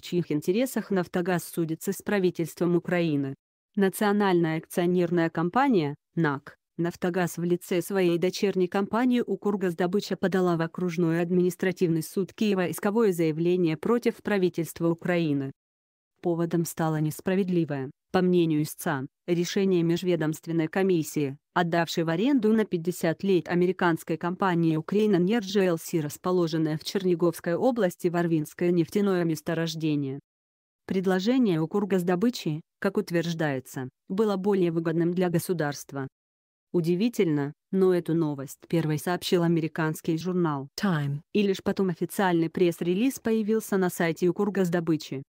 в чьих интересах «Нафтогаз» судится с правительством Украины. Национальная акционерная компания, НАК, «Нафтогаз» в лице своей дочерней компании Укургаздобыча подала в окружной административный суд Киева исковое заявление против правительства Украины. Поводом стало несправедливое, по мнению истца, решение межведомственной комиссии, отдавшей в аренду на 50 лет американской компании «Украина Нерджи ЛС», расположенное в Черниговской области Варвинское нефтяное месторождение. Предложение у добычи, как утверждается, было более выгодным для государства. Удивительно, но эту новость первой сообщил американский журнал Time, и лишь потом официальный пресс-релиз появился на сайте Укургаздобычи.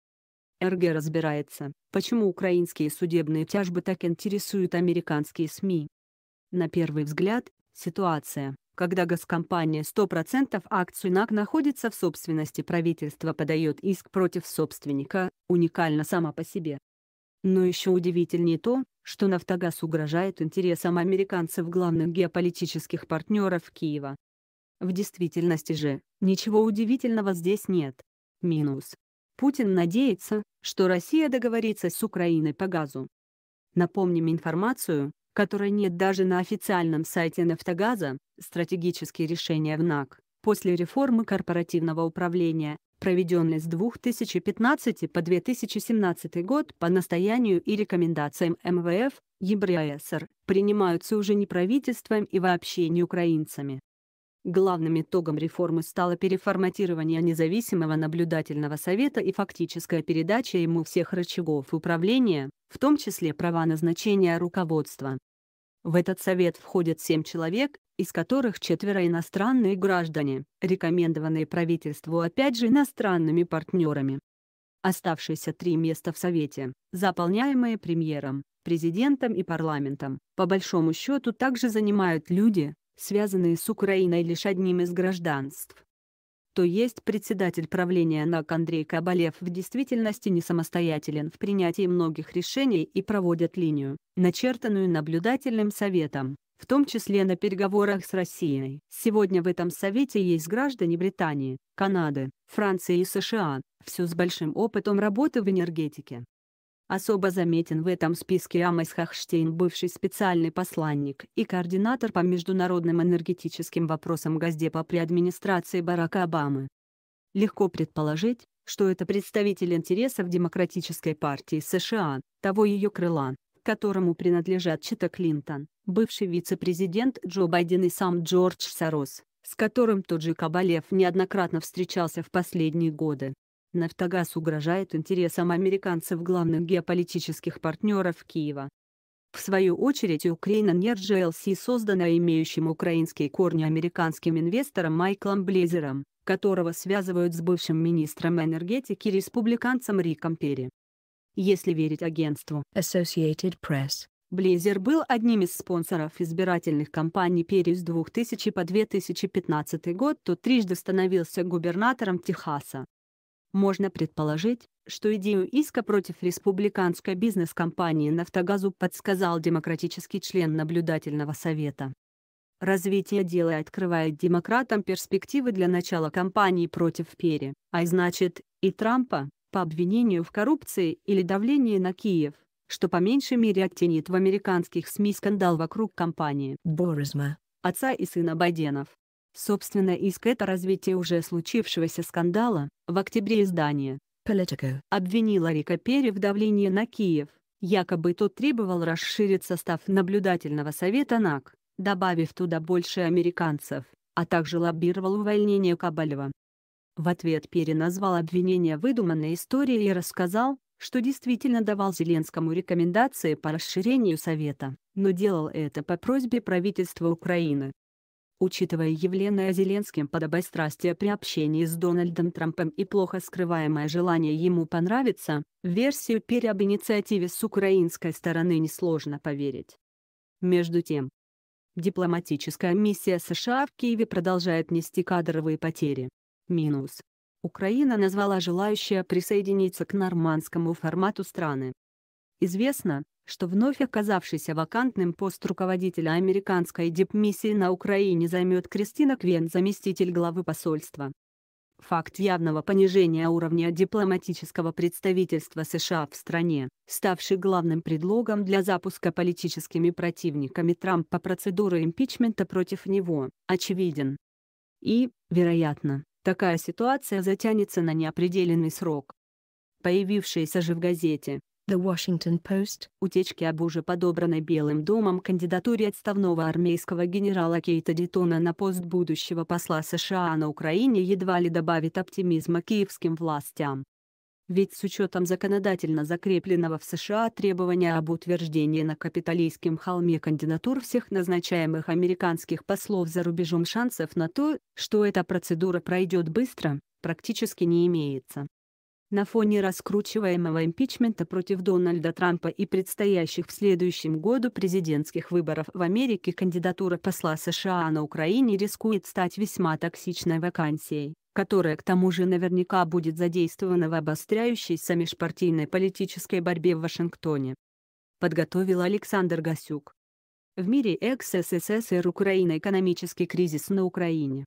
РГ разбирается, почему украинские судебные тяжбы так интересуют американские СМИ. На первый взгляд, ситуация, когда госкомпания 100% акций НАК находится в собственности правительства подает иск против собственника, уникальна сама по себе. Но еще удивительнее то, что «Нафтогаз» угрожает интересам американцев главных геополитических партнеров Киева. В действительности же, ничего удивительного здесь нет. Минус. Путин надеется, что Россия договорится с Украиной по газу. Напомним информацию, которой нет даже на официальном сайте «Нафтогаза», стратегические решения в НАК, после реформы корпоративного управления, проведенной с 2015 по 2017 год по настоянию и рекомендациям МВФ, ЕБРСР, принимаются уже не правительством и вообще не украинцами. Главным итогом реформы стало переформатирование независимого наблюдательного совета и фактическая передача ему всех рычагов управления, в том числе права назначения руководства. В этот совет входят семь человек, из которых четверо иностранные граждане, рекомендованные правительству опять же иностранными партнерами. Оставшиеся три места в Совете, заполняемые премьером, президентом и парламентом, по большому счету также занимают люди, связанные с Украиной лишь одним из гражданств. То есть председатель правления НАК Андрей Кабалев в действительности не самостоятелен в принятии многих решений и проводит линию, начертанную наблюдательным советом, в том числе на переговорах с Россией. Сегодня в этом совете есть граждане Британии, Канады, Франции и США, все с большим опытом работы в энергетике. Особо заметен в этом списке Амайс Хахштейн, бывший специальный посланник и координатор по международным энергетическим вопросам Газдепа при администрации Барака Обамы. Легко предположить, что это представитель интересов Демократической партии США, того ее крыла, которому принадлежат Чита Клинтон, бывший вице-президент Джо Байден и сам Джордж Сорос, с которым тот же Кабалев неоднократно встречался в последние годы. Нафтогаз угрожает интересам американцев главных геополитических партнеров Киева. В свою очередь Украина Energy LC создана имеющим украинские корни американским инвестором Майклом Блезером, которого связывают с бывшим министром энергетики республиканцем Риком Перри. Если верить агентству Associated Press, Блезер был одним из спонсоров избирательных кампаний Перри с 2000 по 2015 год, то трижды становился губернатором Техаса. Можно предположить, что идею иска против республиканской бизнес-компании «Нафтогазу» подсказал демократический член наблюдательного совета. Развитие дела открывает демократам перспективы для начала кампании против Перри, а значит, и Трампа, по обвинению в коррупции или давлении на Киев, что по меньшей мере оттенит в американских СМИ скандал вокруг компании Борзма, отца и сына Байденов. Собственно, иск — это развитие уже случившегося скандала. В октябре издание Politico обвинило Рика Перри в давлении на Киев. Якобы тот требовал расширить состав наблюдательного совета НАК, добавив туда больше американцев, а также лоббировал увольнение Кабалева. В ответ Перри назвал обвинение выдуманной историей и рассказал, что действительно давал Зеленскому рекомендации по расширению Совета, но делал это по просьбе правительства Украины. Учитывая явленное Зеленским подобострастие при общении с Дональдом Трампом и плохо скрываемое желание ему понравиться, версию перь об инициативе с украинской стороны несложно поверить. Между тем, дипломатическая миссия США в Киеве продолжает нести кадровые потери. Минус. Украина назвала желающая присоединиться к нормандскому формату страны. Известно, что вновь оказавшийся вакантным пост руководителя американской дипмиссии на Украине займет Кристина Квен, заместитель главы посольства. Факт явного понижения уровня дипломатического представительства США в стране, ставший главным предлогом для запуска политическими противниками Трампа процедуры импичмента против него, очевиден. И, вероятно, такая ситуация затянется на неопределенный срок. Появившаяся же в газете The Washington Post. Утечки об уже подобранной Белым домом кандидатуре отставного армейского генерала Кейта Дитона на пост будущего посла США на Украине едва ли добавит оптимизма киевским властям. Ведь с учетом законодательно закрепленного в США требования об утверждении на Капитолийском холме кандидатур всех назначаемых американских послов за рубежом шансов на то, что эта процедура пройдет быстро, практически не имеется. На фоне раскручиваемого импичмента против Дональда Трампа и предстоящих в следующем году президентских выборов в Америке кандидатура посла США на Украине рискует стать весьма токсичной вакансией, которая к тому же наверняка будет задействована в обостряющейся межпартийной политической борьбе в Вашингтоне. Подготовил Александр Гасюк. В мире экс-СССР Украина экономический кризис на Украине.